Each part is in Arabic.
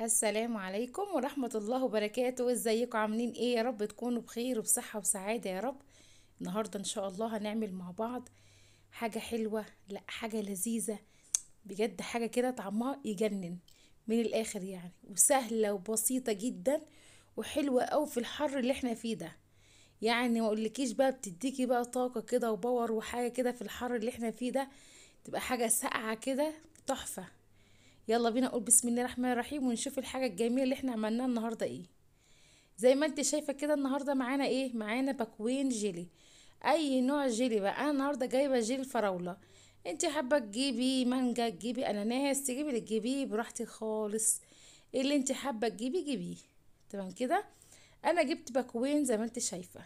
السلام عليكم ورحمة الله وبركاته ازيكم عاملين ايه يا رب تكونوا بخير وبصحة وسعادة يا رب النهاردة ان شاء الله هنعمل مع بعض حاجة حلوة لا حاجة لذيذة بجد حاجة كده طعمها يجنن من الاخر يعني وسهلة وبسيطة جدا وحلوة اوي في الحر اللي احنا فيه ده يعني ما اقولكيش بقى بتديكي بقى طاقة كده وباور وحاجة كده في الحر اللي احنا فيه ده تبقى حاجة ساقعة كده تحفة يلا بينا نقول بسم الله الرحمن الرحيم ونشوف الحاجه الجميله اللي احنا عملناها النهارده ايه زي ما انت شايفه كده النهارده معانا ايه معانا باكوين جيلي اي نوع جيلي بقى انا النهارده جايبه جيل فراوله انت حابه تجيبي مانجا تجيبي اناناس تجيبي اللي تجيبيه براحتك خالص إيه اللي انت حابه تجيبيه جيبيه تمام كده انا جبت باكوين زي ما انت شايفه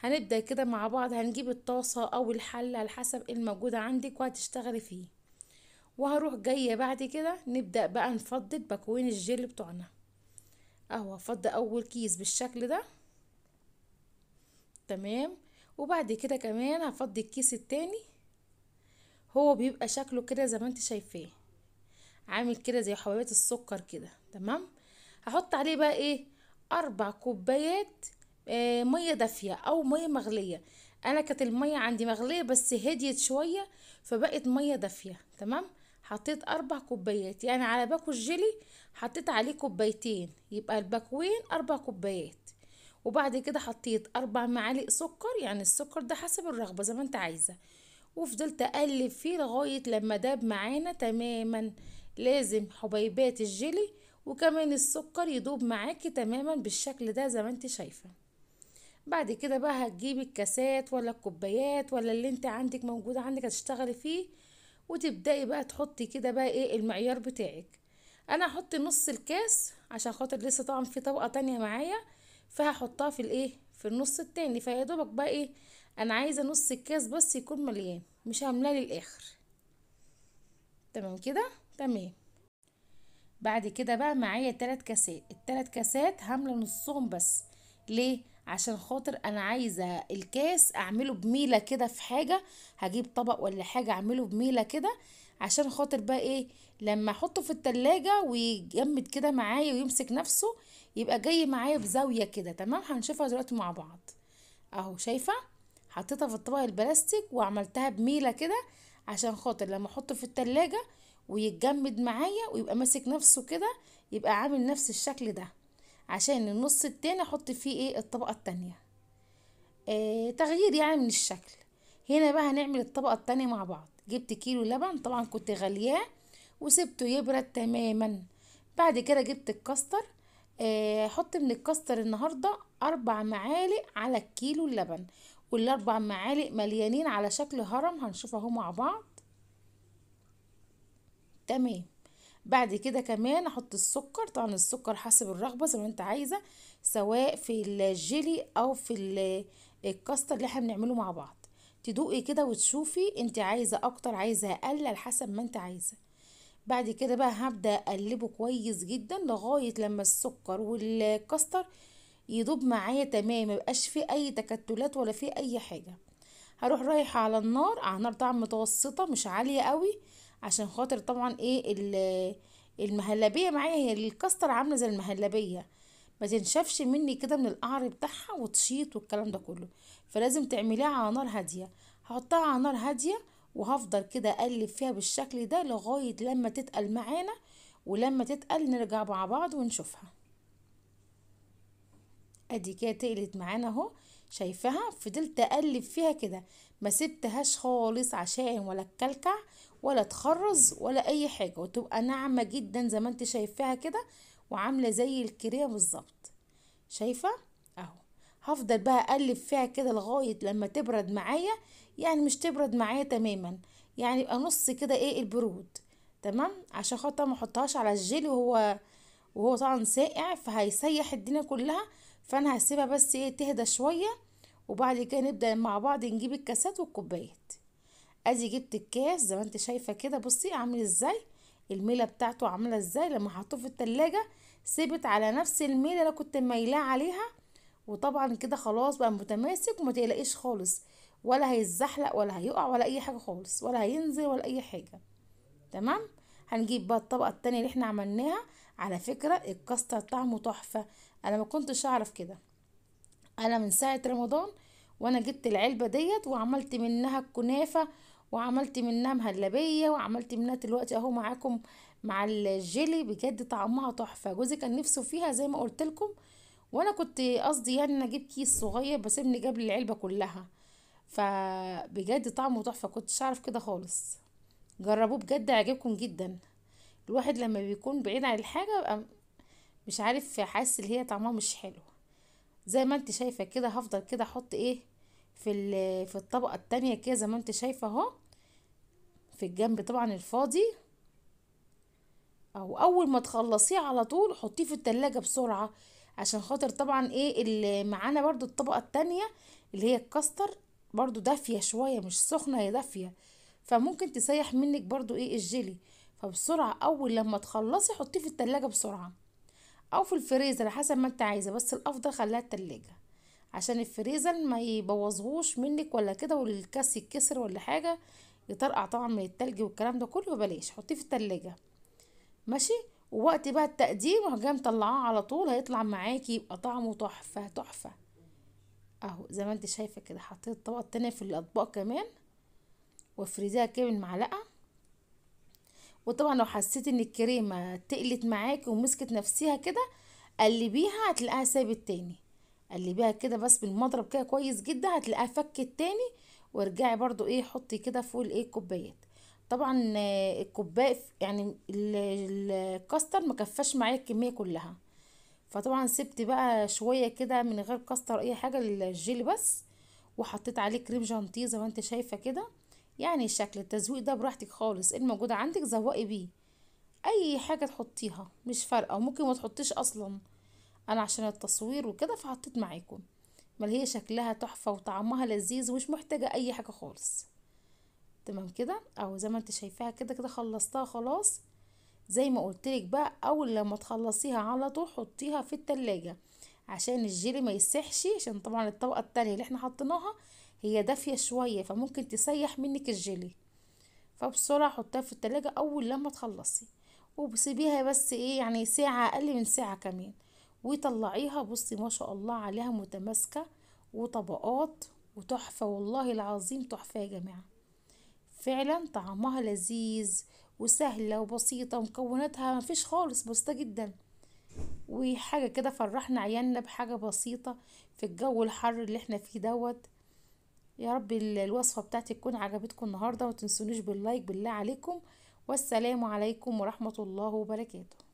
هنبدا كده مع بعض هنجيب الطاسه او الحله على حسب إيه الموجود عندك وهتشتغلي فيه وهروح جايه بعد كده نبدا بقى نفضل باكوين الجل بتوعنا اهو هفضي اول كيس بالشكل ده تمام وبعد كده كمان هفضي الكيس التاني هو بيبقى شكله كده زي ما انت شايفاه عامل كده زي حبايبات السكر كده تمام هحط عليه بقى ايه اربع كوبايات آه ميه دافيه او ميه مغليه انا كانت الميه عندي مغليه بس هديت شويه فبقت ميه دافيه تمام حطيت اربع كوبايات يعني على باكو الجيلي حطيت عليه كوبايتين يبقى الباكوين اربع كوبايات وبعد كده حطيت اربع معالق سكر يعني السكر ده حسب الرغبه زي ما انت عايزه وفضلت اقلب فيه لغايه لما داب معانا تماما لازم حبيبات الجيلي وكمان السكر يدوب معاكي تماما بالشكل ده زي ما انت شايفه بعد كده بقى هتجيبي الكاسات ولا الكوبايات ولا اللي انت عندك موجوده عندك هتشتغلي فيه وتبدأي بقى تحطي كده بقى ايه المعيار بتاعك انا هحط نص الكاس عشان خاطر لسه طبعا في طبقة تانية معايا فهحطها في الايه في النص التاني فيا دوبك بقى ايه انا عايزة نص الكاس بس يكون مليان مش هعملها للاخر تمام كده تمام بعد كده بقى معايا تلات كاسات التلات كاسات هاملة نصهم بس ليه عشان خاطر انا عايزه الكاس اعمله بميله كده في حاجه هجيب طبق ولا حاجه اعمله بميله كده عشان خاطر بقى ايه لما احطه في التلاجة ويجمد كده معايا ويمسك نفسه يبقى جاي معايا بزاويه كده تمام هنشوفها دلوقتي مع بعض اهو شايفه حطيتها في الطبق البلاستيك وعملتها بميله كده عشان خاطر لما احطه في التلاجة ويتجمد معايا ويبقى ماسك نفسه كده يبقى عامل نفس الشكل ده عشان النص التاني احط فيه ايه الطبقة التانية آه تغيير يعني من الشكل هنا بقى هنعمل الطبقة التانية مع بعض جبت كيلو لبن طبعا كنت غالياه وسبته يبرد تماما بعد كده جبت الكاستر آه حط من الكاستر النهاردة اربع معالق على الكيلو اللبن والاربع معالق مليانين على شكل هرم هنشوف اهو مع بعض تمام بعد كده كمان احط السكر طبعا السكر حسب الرغبه زي ما انت عايزه سواء في الجيلي او في الكاستر اللي احنا بنعمله مع بعض تدوقي كده وتشوفي انت عايزه اكتر عايزه اقل على حسب ما انت عايزه بعد كده بقى هبدا اقلبه كويس جدا لغايه لما السكر والكاستر يدوب معايا تمام ميبقاش فيه اي تكتلات ولا فيه اي حاجه هروح رايحه على النار على نار طعم متوسطه مش عاليه قوي عشان خاطر طبعا ايه المهلبية معايا هي الكاستر عاملة زي المهلبية ما تنشفش مني كده من القعر بتاعها وتشيط والكلام ده كله فلازم تعمليها على نار هادية هحطها على نار هادية وهفضل كده اقلب فيها بالشكل ده لغاية لما تتقل معانا ولما تتقل نرجع مع بعض ونشوفها ادي كده تقلت معانا اهو شايفاها فضلت اقلب فيها كده ما سبتهاش خالص عشان ولا الكلكع ولا تخرز ولا اي حاجه وتبقى ناعمه جدا زي ما انت شايفاها كده وعامله زي الكريمه بالظبط شايفه اهو هفضل بقى اقلب فيها كده لغايه لما تبرد معايا يعني مش تبرد معايا تماما يعني يبقى نص كده ايه البرود تمام عشان خاطر ما احطهاش على الجيل وهو وهو طبعا ساقع فهيسيح الدنيا كلها فانا هسيبها بس ايه تهدى شويه وبعد كده نبدأ مع بعض نجيب الكاسات والكوبايات ادي جبت الكاس زي ما انت شايفه كده بصي عامل ازاي الميله بتاعته عامله ازاي لما حطوه في التلاجة سيبت على نفس الميله اللي كنت مايلاه عليها وطبعا كده خلاص بقى متماسك وما تقلقيش خالص ولا هيتزحلق ولا هيقع ولا اي حاجه خالص ولا هينزل ولا اي حاجه تمام هنجيب بقى الطبقه التانية اللي احنا عملناها على فكره الكاستر طعمه تحفه انا ما كنتش اعرف كده انا من ساعه رمضان وانا جبت العلبه ديت وعملت منها الكنافه وعملت منها مهلبيه وعملت منها دلوقتي اهو معاكم مع الجيلي بجد طعمها تحفه جوزي كان نفسه فيها زي ما قلت لكم وانا كنت قصدي يعني ان اجيب كيس صغير بس ابني جاب لي العلبه كلها فبجد طعمه تحفه كنتش عارف كده خالص جربوه بجد عجبكم جدا الواحد لما بيكون بعيد عن الحاجه مش عارف حاسس ان هي طعمها مش حلو زي ما انت شايفه كده هفضل كده احط ايه في في الطبقه التانية كده زي ما انت شايفه اهو في الجنب طبعا الفاضي او اول ما تخلصيه على طول حطيه في التلاجة بسرعه عشان خاطر طبعا ايه اللي معانا برضو الطبقه التانية اللي هي الكاستر برضو دافيه شويه مش سخنه هي دافيه فممكن تسيح منك برضو ايه الجيلي فبسرعه اول لما تخلصي حطيه في التلاجة بسرعه او في الفريزر حسب ما انت عايزه بس الافضل خليها التلاجة عشان الفريزر ما يبوظهوش منك ولا كده والكاس يتكسر ولا حاجه يطرقع طبعا من التلج والكلام ده كله بلاش حطيه في التلاجة ماشي ووقت بقى التقديم وهجي مطلعاه على طول هيطلع معاكي يبقى طعمه تحفه تحفه اهو زي ما انت شايفه كده حطيت الطبق التاني في الاطباق كمان وفريزيها كده بالمعلقه وطبعا لو حسيت ان الكريمة تقلت معاكي ومسكت نفسيها كده قلبيها هتلاقيها سابت تاني قلبيها كده بس بالمضرب كده كويس جدا هتلاقيها فكت تاني وارجعي برضو ايه حطي كده فوق الايه الكوبايات طبعا الكوبايه يعني الكاستر ما كفاش معايا الكميه كلها فطبعا سبت بقى شويه كده من غير كاستر اي حاجه الجيلي بس وحطيت عليه كريم جانتيه زي ما انت شايفه كده يعني شكل التزويق ده براحتك خالص الموجود عندك زوقي بيه اي حاجة تحطيها مش فارقة وممكن ما تحطيش اصلا انا عشان التصوير وكده فحطيت معاكم بل هي شكلها تحفة وطعمها لذيذ ومش محتاجة اي حاجة خالص تمام كده او زي ما انت شايفاها كده كده خلصتها خلاص زي ما قلتلك بقى اول لما تخلصيها على طول حطيها في التلاجة عشان الجيلي ما يسحش عشان طبعا الطبقة التانية اللي احنا حطيناها هي دافية شوية فممكن تسيح منك الجيلي فبسرعة حطيها في التلاجة أول لما تخلصي وبسيبيها بس ايه يعني ساعة أقل من ساعة كمان وطلعيها بصي ما شاء الله عليها متماسكة وطبقات وتحفة والله العظيم تحفة يا جماعة فعلا طعمها لذيذ وسهلة وبسيطة ومكوناتها مفيش خالص بسيطة جدا وحاجة كده فرحنا عيالنا بحاجة بسيطة في الجو الحر اللي احنا فيه دوت يا رب الوصفة بتاعتي تكون عجبتكم النهاردة وتنسونيش باللايك بالله عليكم والسلام عليكم ورحمة الله وبركاته